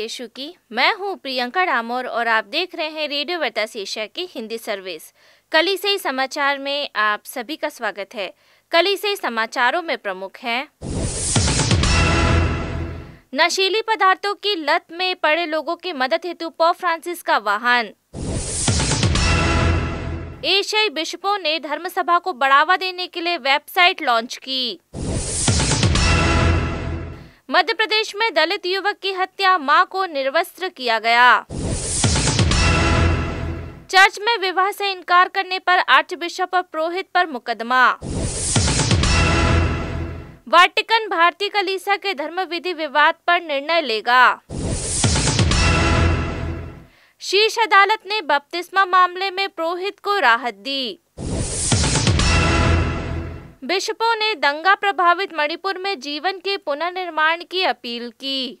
यीशु की मैं हूं प्रियंका डामोर और आप देख रहे हैं रेडियो वर्तास एशिया की हिंदी सर्विस कली से समाचार में आप सभी का स्वागत है कली से समाचारों में प्रमुख है नशीली पदार्थों की लत में पड़े लोगों की मदद हेतु पॉप फ्रांसिस का वाहन एशियाई बिशपों ने धर्मसभा को बढ़ावा देने के लिए वेबसाइट लॉन्च की मध्य प्रदेश में दलित युवक की हत्या मां को निर्वस्त्र किया गया चर्च में विवाह से इनकार करने पर आर्च बिशप और पुरोहित पर मुकदमा वाटिकन भारतीय कलीसा के धर्म विधि विवाद पर निर्णय लेगा शीर्ष अदालत ने बपतिस्मा मामले में पुरोहित को राहत दी बिशपों ने दंगा प्रभावित मणिपुर में जीवन के पुनर्निर्माण की अपील की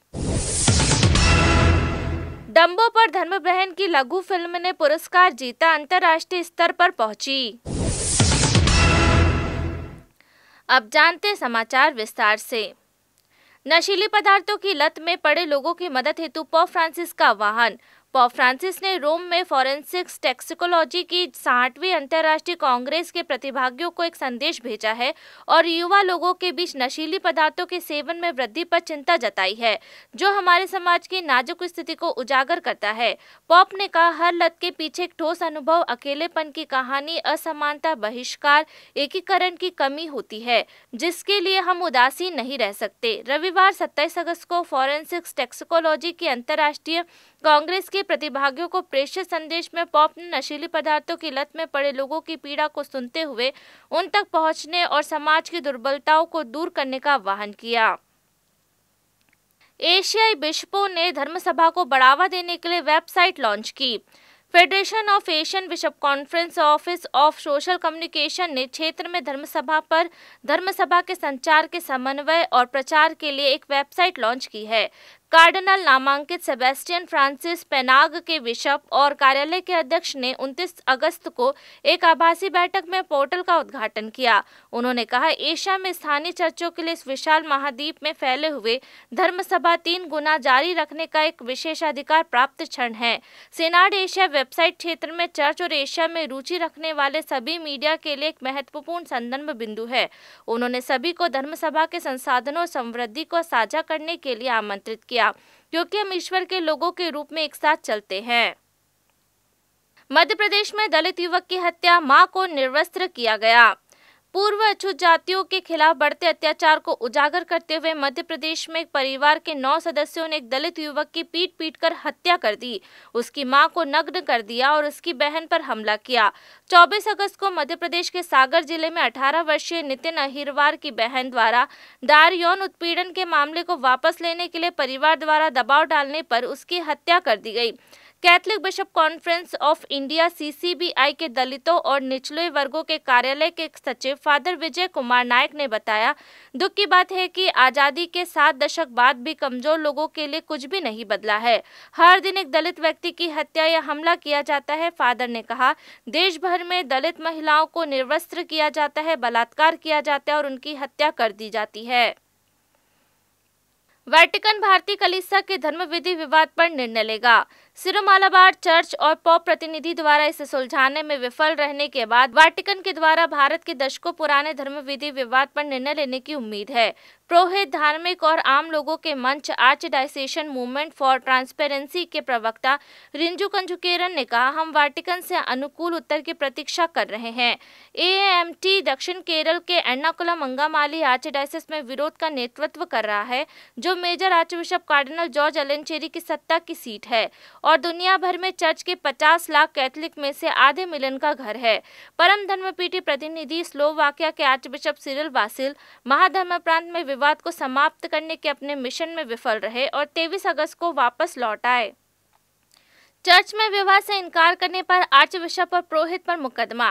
डम्बो पर धर्म बहन की लघु फिल्म ने पुरस्कार जीता अंतर्राष्ट्रीय स्तर पर पहुंची अब जानते समाचार विस्तार से नशीली पदार्थों की लत में पड़े लोगों की मदद हेतु पॉप फ्रांसिस का वाहन पॉप फ्रांसिस ने रोम में फॉरेंसिक्स टेक्सिकोलॉजी की साठवीं अंतर्राष्ट्रीय कांग्रेस के प्रतिभागियों को एक संदेश भेजा है और युवा लोगों के बीच नशीली पदार्थों के सेवन में वृद्धि पर चिंता जताई है जो हमारे समाज की नाजुक स्थिति को उजागर करता है पॉप ने कहा हर लत के पीछे एक ठोस अनुभव अकेलेपन की कहानी असमानता बहिष्कार एकीकरण की कमी होती है जिसके लिए हम उदासीन नहीं रह सकते रविवार सत्ताईस अगस्त को फॉरेंसिक्स टेक्सिकोलॉजी की अंतर्राष्ट्रीय कांग्रेस के प्रतिभागियों को प्रेषित संदेश में पॉप ने नशीली पदार्थों की लत में पड़े लोगों की पीड़ा को सुनते हुए उन तक पहुंचने और समाज की दुर्बलताओं को दूर करने का आह्वान किया एशियाई बिशपों ने धर्मसभा को बढ़ावा देने के लिए वेबसाइट लॉन्च की federation of Asian bishop conference office of social communication ने क्षेत्र में धर्मसभा पर धर्मसभा के संचार के समन्वय और प्रचार के लिए एक वेबसाइट लॉन्च की है कार्डिनल नामांकित सेबेस्टियन फ्रांसिस पेनाग के बिशप और कार्यालय के अध्यक्ष ने 29 अगस्त को एक आभासी बैठक में पोर्टल का उद्घाटन किया उन्होंने कहा एशिया में स्थानीय चर्चों के लिए इस विशाल महाद्वीप में फैले हुए धर्म सभा तीन गुना जारी रखने का एक विशेषाधिकार प्राप्त क्षण है सेनाड एशिया वेबसाइट क्षेत्र में चर्च और एशिया में रुचि रखने वाले सभी मीडिया के लिए एक महत्वपूर्ण संदर्भ बिंदु है उन्होंने सभी को धर्म सभा के संसाधनों समृद्धि को साझा करने के लिए आमंत्रित किया किया क्योंकि हम ईश्वर के लोगों के रूप में एक साथ चलते हैं मध्य प्रदेश में दलित युवक की हत्या मां को निर्वस्त्र किया गया पूर्व अछूत जातियों के खिलाफ बढ़ते अत्याचार को उजागर करते हुए मध्य प्रदेश में एक परिवार के नौ सदस्यों ने एक दलित युवक की पीट पीट कर हत्या कर दी उसकी मां को नग्न कर दिया और उसकी बहन पर हमला किया 24 अगस्त को मध्य प्रदेश के सागर जिले में 18 वर्षीय नितिन अहिरवार की बहन द्वारा दार यौन उत्पीड़न के मामले को वापस लेने के लिए परिवार द्वारा दबाव डालने पर उसकी हत्या कर दी गई Catholic bishop conference of India CCBI के दलितों और निचले वर्गों के कार्यालय के सचिव फादर विजय कुमार नायक ने बताया दुख की बात है कि आज़ादी के सात दशक बाद भी कमजोर लोगों के लिए कुछ भी नहीं बदला है हर दिन एक दलित व्यक्ति की हत्या या हमला किया जाता है फादर ने कहा देश भर में दलित महिलाओं को निर्वस्त्र किया जाता है बलात्कार किया जाता है और उनकी हत्या कर दी जाती है वेटिकन भारतीय कलिसा के धर्म विधि विवाद पर निर्णय लेगा सिरोमालाबार चर्च और पॉप प्रतिनिधि द्वारा इसे सुलझाने में विफल रहने के बाद वाटिकन के द्वारा भारत के दशकों पुराने धर्म विधि विवाद पर निर्णय लेने की उम्मीद है पुरोहित धार्मिक और आम लोगों के मंच archdiocesan movement for transparency के प्रवक्ता रिंजू कंजुकेरन ने कहा हम वाटिकन से अनुकूल उत्तर की प्रतीक्षा कर रहे हैं टी दक्षिण केरल के एर्नाकुलम अंगामाली आर्च डायसिस में विरोध का नेतृत्व कर रहा है जो major archbishop cardinal George Alencherry की सत्ता की सीट है और दुनिया भर में चर्च के पचास लाख कैथलिक में से आधे मिलियन का घर है परम धर्म पीठी प्रतिनिधि स्लोवाकिया के आर्च बिशप सिरिल वासिल महाधर्म प्रांत में विवाद को समाप्त करने के अपने मिशन में विफल रहे और 23 अगस्त को वापस लौट आए चर्च में विवाह से इनकार करने पर आर्च बिशप और प्रोहित पर मुकदमा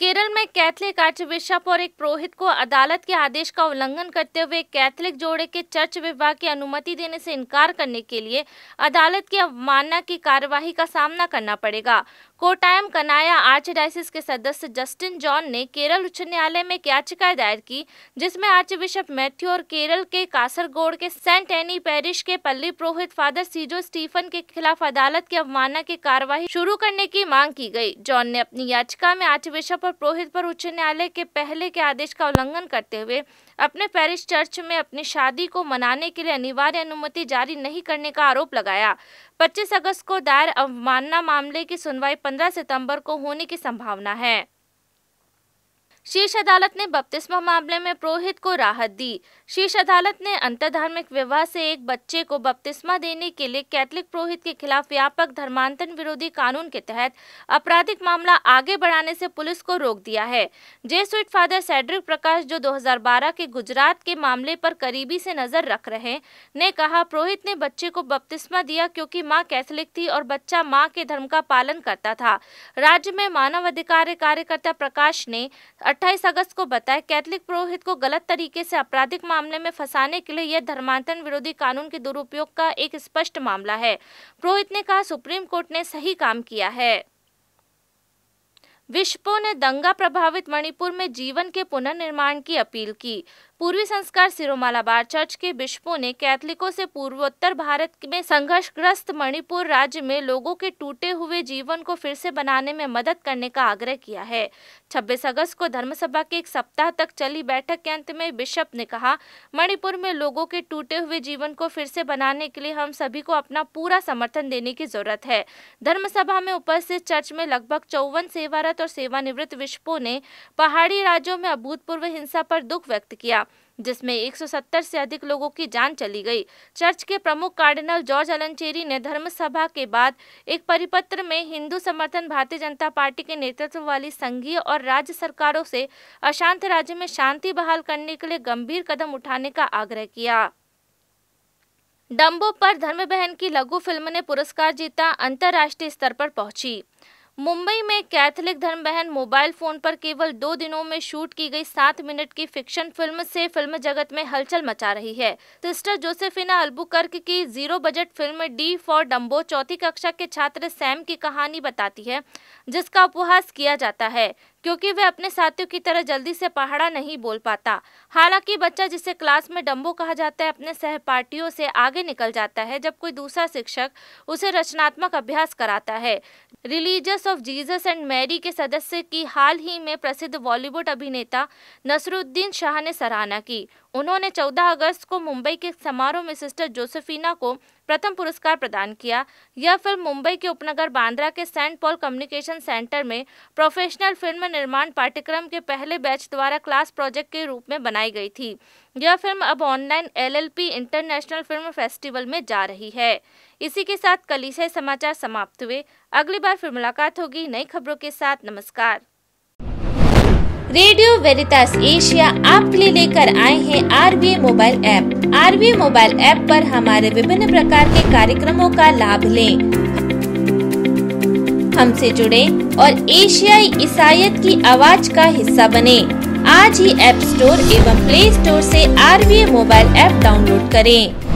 केरल में कैथलिक आर्च बिशप और एक पुरोहित को अदालत के आदेश का उल्लंघन करते हुए कैथलिक जोड़े के चर्च विवाह की अनुमति देने से इनकार करने के लिए अदालत की अवमानना की कार्यवाही का सामना करना पड़ेगा कोटायम कनाया डाइसिस के सदस्य जस्टिन जॉन ने केरल उच्च न्यायालय में एक याचिका दायर की जिसमें आर्च बिशप मैथ्यू और केरल के कासरगोड के सेंट एनी पैरिश के पल्ली पुरोहित फादर सीजो स्टीफन के खिलाफ अदालत की अवमानना की कार्यवाही शुरू करने की मांग की गई जॉन ने अपनी याचिका में आर्च बिशप पर पुरोहित पर उच्च न्यायालय के पहले के आदेश का उल्लंघन करते हुए अपने पेरिस चर्च में अपनी शादी को मनाने के लिए अनिवार्य अनुमति जारी नहीं करने का आरोप लगाया 25 अगस्त को दायर अवमानना मामले की सुनवाई 15 सितंबर को होने की संभावना है शीर्ष अदालत ने बपतिस्मा मामले में पुरोहित को राहत दी शीर्ष अदालत ने अंतर्धार्मिक विवाह से एक बच्चे को बपतिस्मा देने के लिए कैथलिक पुरोहित के खिलाफ व्यापक धर्मांतरण विरोधी कानून के तहत आपराधिक मामला आगे बढ़ाने से पुलिस को रोक दिया है स्वीट फादर सेड्रिक प्रकाश जो 2012 के गुजरात के मामले पर करीबी से नजर रख रहे ने कहा पुरोहित ने बच्चे को बपतिस्मा दिया क्योंकि माँ कैथलिक थी और बच्चा माँ के धर्म का पालन करता था राज्य में मानवाधिकार कार्यकर्ता प्रकाश ने 28 अगस्त को बताया कैथलिक पुरोहित को गलत तरीके से आपराधिक मामले में फंसाने के लिए यह धर्मांतरण विरोधी कानून के दुरुपयोग का एक स्पष्ट मामला है पुरोहित ने कहा सुप्रीम कोर्ट ने सही काम किया है विश्वपो ने दंगा प्रभावित मणिपुर में जीवन के पुनर्निर्माण की अपील की पूर्वी संस्कार सिरोमालाबार चर्च के विश्वपो ने कैथलिकों से पूर्वोत्तर भारत में संघर्षग्रस्त मणिपुर राज्य में लोगों के टूटे हुए जीवन को फिर से बनाने में मदद करने का आग्रह किया है 26 अगस्त को धर्मसभा के एक सप्ताह तक चली बैठक के अंत में बिशप ने कहा मणिपुर में लोगों के टूटे हुए जीवन को फिर से बनाने के लिए हम सभी को अपना पूरा समर्थन देने की जरूरत है धर्मसभा में उपस्थित चर्च में लगभग चौवन सेवारत और सेवानिवृत्त विश्वों ने पहाड़ी राज्यों में अभूतपूर्व हिंसा पर दुख व्यक्त किया जिसमें 170 से अधिक लोगों की जान चली गई चर्च के प्रमुख कार्डिनल जॉर्ज अलनचेरी ने धर्म सभा के बाद एक परिपत्र में हिंदू समर्थन भारतीय जनता पार्टी के नेतृत्व वाली संघीय और राज्य सरकारों से अशांत राज्य में शांति बहाल करने के लिए गंभीर कदम उठाने का आग्रह किया डम्बो पर धर्म बहन की लघु फिल्म ने पुरस्कार जीता अंतर्राष्ट्रीय स्तर पर पहुंची मुंबई में कैथोलिक धर्म बहन मोबाइल फोन पर केवल दो दिनों में शूट की गई सात मिनट की फिक्शन फिल्म से फिल्म जगत में हलचल मचा रही है सिस्टर जोसेफिना अल्बुकर्क की zero budget film D for Dumbo चौथी कक्षा के छात्र सैम की कहानी बताती है जिसका उपहास किया जाता है क्योंकि वह अपने साथियों की तरह जल्दी से पहाड़ा नहीं बोल पाता हालांकि बच्चा जिसे क्लास में डम्बो कहा जाता है अपने सहपाठियों से आगे निकल जाता है जब कोई दूसरा शिक्षक उसे रचनात्मक अभ्यास कराता है religious of Jesus and Mary के सदस्य की हाल ही में प्रसिद्ध बॉलीवुड अभिनेता नसरुद्दीन शाह ने सराहना की उन्होंने 14 अगस्त को मुंबई के समारोह में सिस्टर जोसेफिना को प्रथम पुरस्कार प्रदान किया यह फिल्म मुंबई के उपनगर बांद्रा के सेंट पॉल कम्युनिकेशन सेंटर में प्रोफेशनल फिल्म निर्माण पाठ्यक्रम के पहले बैच द्वारा क्लास प्रोजेक्ट के रूप में बनाई गई थी यह फिल्म अब online LLP international film festival में जा रही है इसी के साथ कली से समाचार समाप्त हुए अगली बार फिर मुलाकात होगी नई खबरों के साथ नमस्कार रेडियो वेरितास एशिया आपके लिए लेकर आए हैं R mobile app R mobile app पर हमारे विभिन्न प्रकार के कार्यक्रमों का लाभ लें हमसे जुड़े और एशियाई ईसाइत की आवाज का हिस्सा बने आज ही ऐप स्टोर एवं प्ले स्टोर से आर मोबाइल ऐप डाउनलोड करें